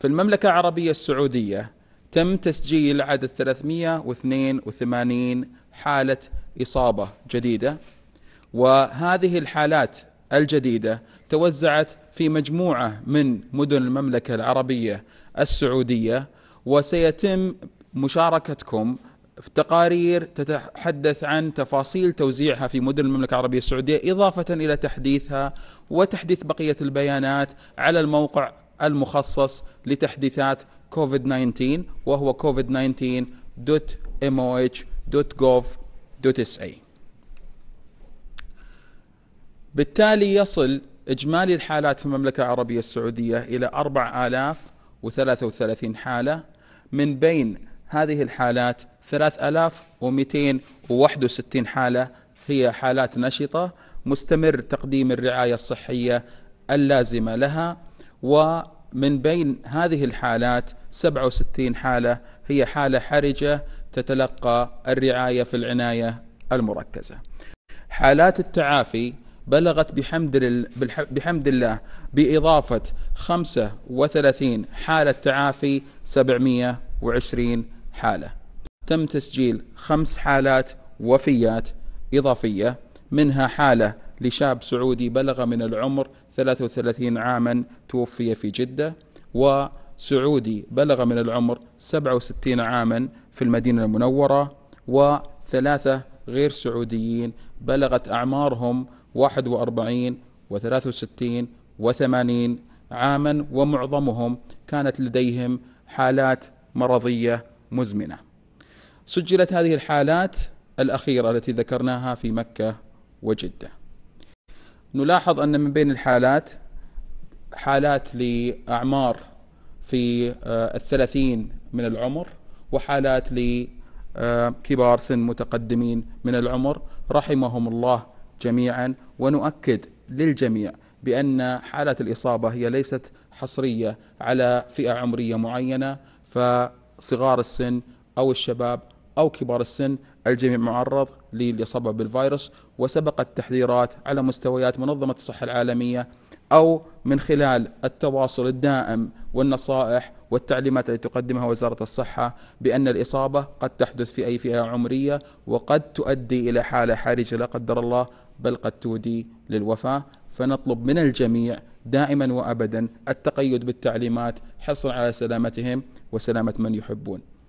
في المملكة العربية السعودية تم تسجيل عدد 382 حالة إصابة جديدة وهذه الحالات الجديدة توزعت في مجموعة من مدن المملكة العربية السعودية وسيتم مشاركتكم في تقارير تتحدث عن تفاصيل توزيعها في مدن المملكة العربية السعودية إضافة إلى تحديثها وتحديث بقية البيانات على الموقع المخصص لتحديثات كوفيد 19 وهو covid19.moh.gov.sa بالتالي يصل إجمالي الحالات في المملكة العربية السعودية إلى 4033 حالة من بين هذه الحالات 3261 حالة هي حالات نشطة مستمر تقديم الرعاية الصحية اللازمة لها ومن بين هذه الحالات 67 حالة هي حالة حرجة تتلقى الرعاية في العناية المركزة حالات التعافي بلغت بحمد, بحمد الله بإضافة 35 حالة تعافي 720 حالة تم تسجيل خمس حالات وفيات إضافية منها حالة لشاب سعودي بلغ من العمر 33 عاما توفي في جدة وسعودي بلغ من العمر 67 عاما في المدينة المنورة وثلاثة غير سعوديين بلغت أعمارهم 41 و63 و80 عاما ومعظمهم كانت لديهم حالات مرضية مزمنة سجلت هذه الحالات الأخيرة التي ذكرناها في مكة وجدة نلاحظ أن من بين الحالات حالات لأعمار في آه، الثلاثين من العمر وحالات لكبار سن متقدمين من العمر رحمهم الله جميعا ونؤكد للجميع بأن حالة الإصابة هي ليست حصرية على فئة عمرية معينة فصغار السن أو الشباب أو كبار السن الجميع معرض للإصابة بالفيروس وسبقت تحذيرات على مستويات منظمة الصحة العالمية أو من خلال التواصل الدائم والنصائح والتعليمات التي تقدمها وزارة الصحة بأن الإصابة قد تحدث في أي فئة عمرية وقد تؤدي إلى حالة حرجة لا قدر الله بل قد تودي للوفاة فنطلب من الجميع دائما وأبدا التقيد بالتعليمات حرصا على سلامتهم وسلامة من يحبون